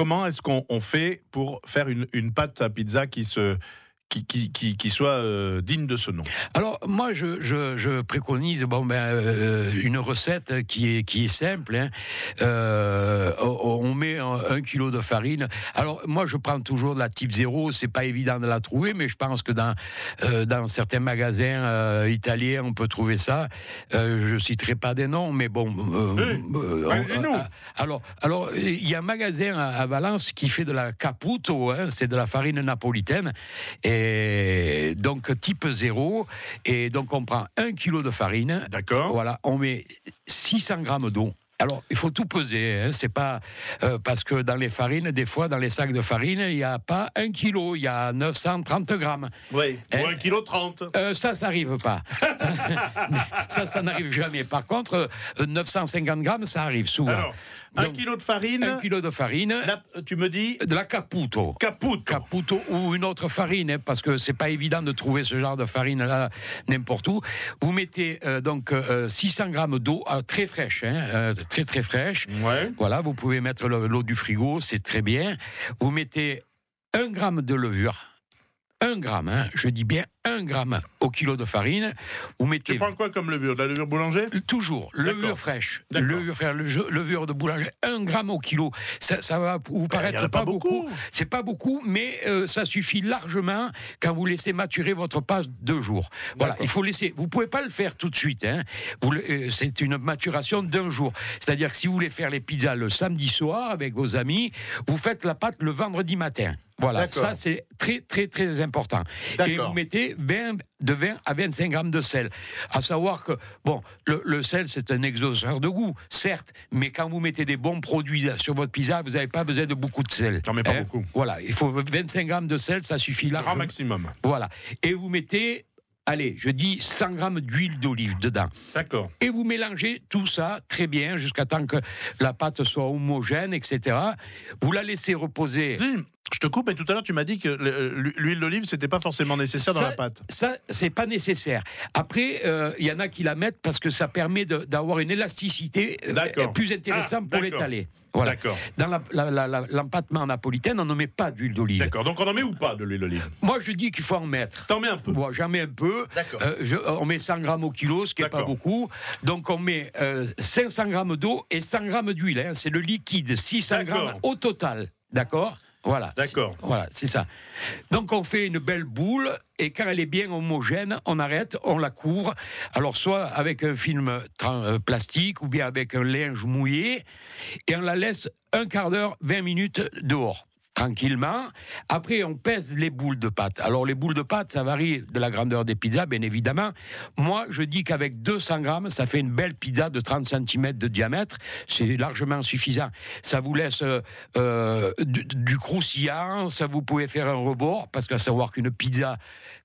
Comment est-ce qu'on fait pour faire une, pâte à pizza qui se qui, soit euh, digne de ce nom. Alors moi, je, préconise bon, ben, euh, une recette qui est, qui est simple. Hein. Euh, on met un, kilo de farine. Alors moi, je prends toujours de la type 0. C'est pas évident de la trouver, mais je pense que dans, dans certains magasins italiens, on peut trouver ça. je citerai pas des noms, mais bon. alors, alors, il y a un magasin à, Valence qui fait de la caputo. Hein, c'est de la farine napolitaine. Et et donc type 0. Et donc on prend 1 kg de farine. D'accord. Voilà, on met 600 grammes d'eau. Alors, il faut tout peser. Hein. C'est pas euh, parce que dans les farines, des fois, dans les sacs de farine, il n'y a pas un kilo, il y a 930 grammes. Oui, hein? ou un kilo 30. Euh, ça, ça n'arrive pas. ça, ça n'arrive jamais. Par contre, 950 euh, grammes, ça arrive souvent. Alors, un kilo de farine. Un kilo de farine. tu me dis De la caputo. Caputo. Caputo ou une autre farine, hein, parce que c'est pas évident de trouver ce genre de farine-là n'importe où. Vous mettez donc 600 grammes d'eau très fraîche, très très fraîche. Voilà, vous pouvez mettre l'eau du frigo, c'est très bien. Vous mettez un gramme de levure un gramme, hein. je dis bien un gramme au kilo de farine. Vous mettez. Tu prends quoi comme levure De la levure boulanger Toujours, levure fraîche. Levure, levure de boulanger, un gramme au kilo. Ça, va vous eh, paraître pas, beaucoup. C'est pas beaucoup, mais euh, ça suffit largement quand vous laissez maturer votre pâte deux jours. Voilà, il faut laisser. Vous pouvez pas le faire tout de suite. Hein. Euh, c'est une maturation d'un jour. C'est-à-dire que si vous voulez faire les pizzas le samedi soir avec vos amis, vous faites la pâte le vendredi matin. Voilà, ça c'est très très très important. Et vous mettez 20, de 20 à 25 grammes de sel. À savoir que, bon, le, sel c'est un exauceur de goût, certes, mais quand vous mettez des bons produits sur votre pizza, vous n'avez pas besoin de beaucoup de sel. J'en mets pas hein beaucoup. Voilà, il faut 25 grammes de sel, ça suffit là. Grand maximum. Voilà. Et vous mettez allez, je dis 100 grammes d'huile d'olive dedans. D'accord. Et vous mélangez tout ça très bien jusqu'à temps que la pâte soit homogène, etc. Vous la laissez reposer. Je te coupe, et tout à l'heure, tu m'as dit que euh, l'huile d'olive, n'était pas forcément nécessaire dans la pâte. Ça, c'est pas nécessaire. Après, euh, il y en a qui la mettent parce que ça permet d'avoir une élasticité euh, plus intéressante ah, pour l'étaler. D'accord. Dans l'empattement napolitain, on ne met pas d'huile d'olive. D'accord. Donc on en met ou pas de l'huile d'olive Moi, je dis qu'il faut en mettre. T'en mets un peu J'en mets un peu. on met 100 grammes au kilo, ce qui n'est pas beaucoup. Donc on met 500 grammes d'eau et 100 grammes d'huile. Hein. C'est le liquide. 600 grammes au total. D'accord voilà. D'accord. Voilà, c'est ça. Donc on fait une belle boule et quand elle est bien homogène, on arrête, on la couvre Alors soit avec un film euh, plastique ou bien avec un linge mouillé et on la laisse un quart d'heure, 20 minutes dehors tranquillement. Après, on pèse les boules de pâte. Alors, les boules de pâte, ça varie de la grandeur des pizzas, bien évidemment. Moi, je dis qu'avec 200 grammes, ça fait une belle pizza de 30 cm de diamètre. C'est largement suffisant. Ça vous laisse euh, euh, du, croustillant, ça vous pouvez faire un rebord, parce qu'à savoir qu'une pizza,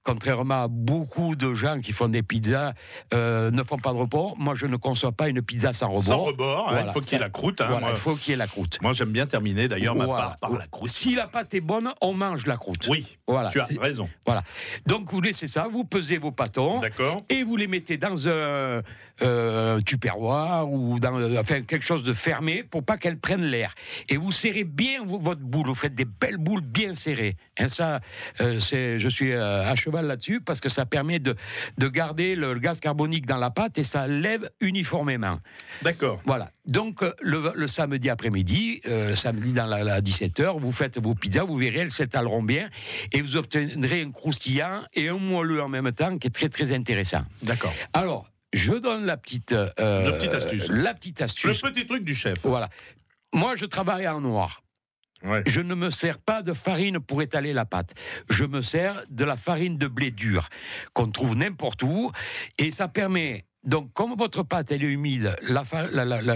contrairement à beaucoup de gens qui font des pizzas, euh, ne font pas de rebord. Moi, je ne conçois pas une pizza sans rebord. Sans rebord, hein. il faut qu'il y ait la croûte. Hein. il faut qu'il y ait la croûte. Moi, j'aime bien terminer d'ailleurs ma part par la croûte si la pâte est bonne, on mange la croûte. Oui, voilà, tu as raison. Voilà. Donc vous laissez ça, vous pesez vos pâtons. Et vous les mettez dans un euh, tupperware ou dans enfin, quelque chose de fermé pour pas qu'elles prennent l'air. Et vous serrez bien votre boule. Vous faites des belles boules bien serrées. Et hein, ça, euh, c'est, je suis euh, à cheval là-dessus parce que ça permet de, de garder le, gaz carbonique dans la pâte et ça lève uniformément. D'accord. Voilà. Donc euh, le, samedi après-midi, samedi dans la 17h, vous faites vous vos pizzas, vous verrez, elles s'étaleront bien et vous obtiendrez un croustillant et un moelleux en même temps qui est très très intéressant. D'accord. Alors, je donne la petite, euh, la petite astuce. La petite astuce. Le petit truc du chef. Voilà. Moi, je travaille en noir. Je ne me sers pas de farine pour étaler la pâte. Je me sers de la farine de blé dur qu'on trouve n'importe où et ça permet donc, comme votre pâte elle est humide, la,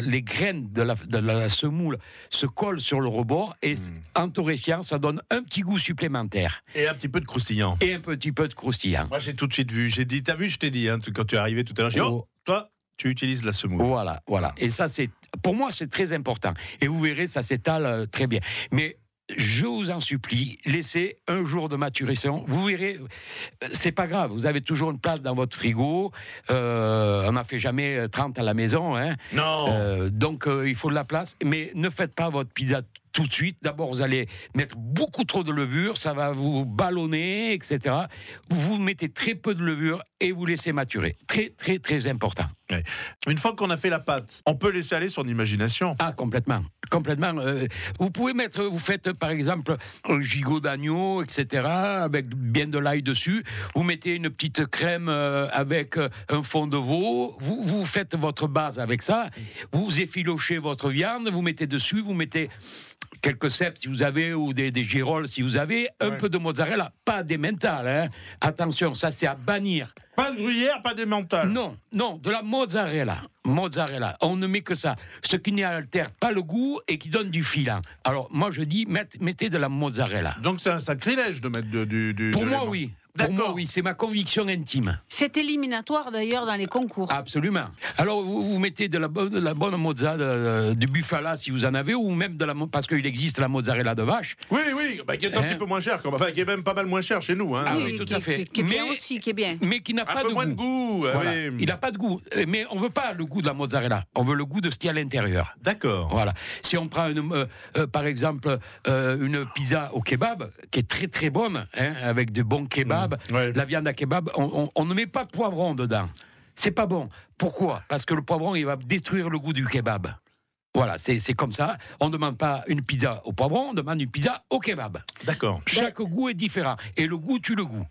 les graines de, la, semoule se collent sur le rebord et hmm. en torréfiant, ça donne un petit goût supplémentaire. Et un petit peu de croustillant. Et un petit peu de croustillant. Moi, j'ai tout de suite vu. J'ai dit, t'as vu, je t'ai dit, hein, quand tu es arrivé tout à l'heure, j'ai dit, oh. Oh, toi, tu utilises la semoule. Voilà, voilà. Et ça, c'est pour moi, c'est très important. Et vous verrez, ça s'étale euh, très bien. Mais je vous en supplie, laissez un jour de maturation. Vous verrez, c'est pas grave, vous avez toujours une place dans votre frigo. Euh, on n'a fait jamais 30 à la maison. Hein. Non. Euh, donc euh, il faut de la place. Mais ne faites pas votre pizza tout de suite. D'abord, vous allez mettre beaucoup trop de levure, ça va vous ballonner, etc. Vous mettez très peu de levure et vous laissez maturer. Très, très, très important. Une fois qu'on a fait la pâte, on peut laisser aller son imagination. Ah, complètement. Complètement. Euh, vous pouvez mettre, vous faites par exemple un gigot d'agneau, etc., avec bien de l'ail dessus. Vous mettez une petite crème euh, avec euh, un fond de veau. Vous, vous faites votre base avec ça. Vous effilochez votre viande, vous mettez dessus, vous mettez quelques cèpes si vous avez, ou des, des girolles si vous avez, un peu de mozzarella, pas des mentales. Hein. Attention, ça c'est à bannir. Pas de gruyère, pas des mentales. Non, non, de la mozzarella. Mozzarella, on ne met que ça. Ce qui n'altère pas le goût et qui donne du filant. Alors moi je dis, mettez de la mozzarella. Donc c'est un sacrilège de mettre du, du. Pour moi, oui. Pour moi, oui, c'est ma conviction intime. C'est éliminatoire d'ailleurs dans les concours. Absolument. Alors, vous, vous mettez de la, bonne- mozzarella, la bonne euh, du buffala si vous en avez, ou même de la. parce qu'il existe la mozzarella de vache. Oui, oui, bah, qui est un hein petit peu moins cher, Enfin, qui est même pas mal moins cher chez nous. Hein. Ah, ah oui, tout à fait. Mais- aussi, qui est bien. Mais qui n'a pas de goût. Il n'a pas de goût. Euh, mais on veut pas le goût de la mozzarella. On veut le goût de ce qu'il y a à l'intérieur. D'accord. Voilà. Si on prend, euh, par exemple, une pizza au kebab, qui est très très bonne, hein, avec de bons kebabs, la viande à kebab, on, ne met pas de poivron dedans. C'est pas bon. Pourquoi Parce que le poivron, il va détruire le goût du kebab. Voilà, c'est comme ça. On ne demande pas une pizza au poivron, on demande une pizza au kebab. D'accord. Chaque goût est différent. Et le goût tue le goût.